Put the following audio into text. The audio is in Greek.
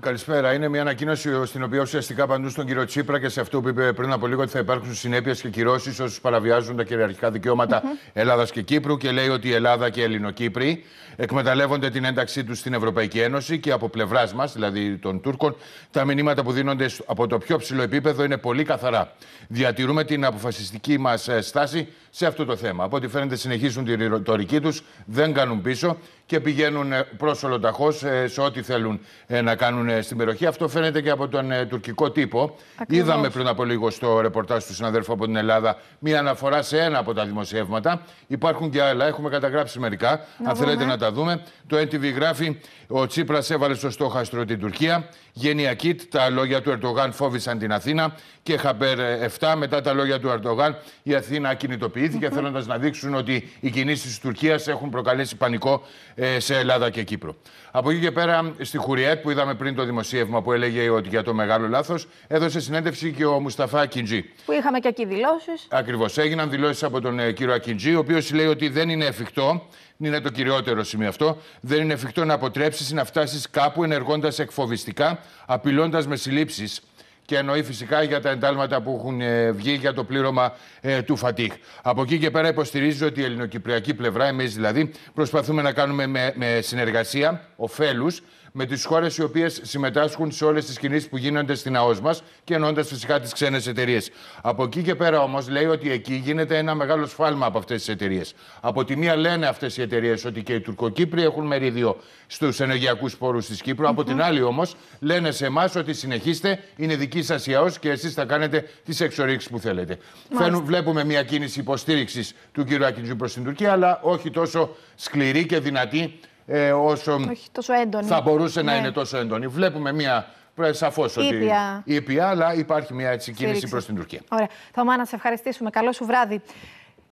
Καλησπέρα. Είναι μια ανακοίνωση στην οποία ουσιαστικά παντού στον κύριο Τσίπρα και σε αυτό που είπε πριν από λίγο ότι θα υπάρξουν συνέπειες και κυρώσεις όσους παραβιάζουν τα κυριαρχικά δικαιώματα Ελλάδας και Κύπρου και λέει ότι η Ελλάδα και οι Ελληνοκύπροι εκμεταλλεύονται την ένταξή τους στην Ευρωπαϊκή Ένωση και από πλευράς μας, δηλαδή των Τούρκων, τα μηνύματα που δίνονται από το πιο ψηλό επίπεδο είναι πολύ καθαρά. Διατηρούμε την αποφασιστική μας ε, στάση σε αυτό το θέμα. Από ό,τι φαίνεται, συνεχίζουν τη ρητορική τους, δεν κάνουν πίσω και πηγαίνουν ε, προς ολοταχώς ε, σε ό,τι θέλουν να κάνουν ε, στην περιοχή. Αυτό φαίνεται και από τον ε, τουρκικό τύπο. Ακριβώς. Είδαμε πριν από λίγο στο ρεπορτάζ του συναδέλφου από την Ελλάδα μία αναφορά σε ένα από τα δημοσιεύματα. Υπάρχουν και άλλα, έχουμε καταγράψει μερικά. Να Αν θέλετε να τα δούμε. Το NTV γράφει: Ο Τσίπρας έβαλε στο στόχαστρο την Τουρκία. Γενιακή τα λόγια του Ερντογάν φόβησαν την Αθήνα. Και Χαμπέρ 7, ε, μετά τα λόγια του Ερντογάν, η Αθήνα κινητοποιήθηκε, mm θέλοντας να δείξουν ότι οι κινήσεις της Τουρκίας έχουν προκαλέσει πανικό σε Ελλάδα και Κύπρο. Από εκεί και πέρα, στη Χουριέτ που είδαμε πριν το δημοσίευμα που έλεγε ότι για το μεγάλο λάθος, έδωσε συνέντευξη και ο Μουσταφά Ακιντζή. Που είχαμε και εκεί δηλώσεις. Ακριβώς. Έγιναν δηλώσεις από τον ε, κύριο Ακιντζή, ο οποίος λέει ότι δεν είναι εφικτό είναι το κυριότερο σημείο αυτό. Δεν είναι εφικτό να αποτρέψεις να φτάσεις κάπου ενεργώντας εκφοβιστικά, απειλώντας με συλλήψεις. Και εννοεί φυσικά για τα εντάλματα που έχουν ε, βγει για το πλήρωμα ε, του Φατίχ. Από εκεί και πέρα υποστηρίζει ότι η ελληνοκυπριακή πλευρά, εμείς δηλαδή, προσπαθούμε να κάνουμε με, με συνεργασία ωφέλους με τις χώρες οι οποίες συμμετάσχουν σε όλες τις κινήσεις που γίνονται στην ΑΟΣ μας και εννοώντα φυσικά τις ξένες εταιρείες. Από εκεί και πέρα όμως λέει ότι εκεί γίνεται ένα μεγάλο σφάλμα από αυτές τις εταιρείες. Από τη μία λένε αυτές οι εταιρείες ότι και οι Τουρκοκύπροι έχουν μερίδιο στους ενεργειακούς πόρους της κυπρου Από την άλλη όμως λένε σε εμάς ότι συνεχίστε, είναι δική σας η ΑΟΣ και εσείς θα κάνετε τις εξορίξεις που θέλετε. βλέπουμε μια κίνηση υποστήριξης του κ. Ακιντζού προ την Τουρκία, αλλά όχι τόσο σκληρή και δυνατή ε, όσο. Όχι έντονη. Θα μπορούσε να ναι. είναι τόσο έντονη. Βλέπουμε μία. Σαφώς ότι. Ήπια. αλλά υπάρχει μια έτσι κίνηση προς την Τουρκία. Ωραία. Θωμά, να σε ευχαριστήσουμε. Καλό σου βράδυ.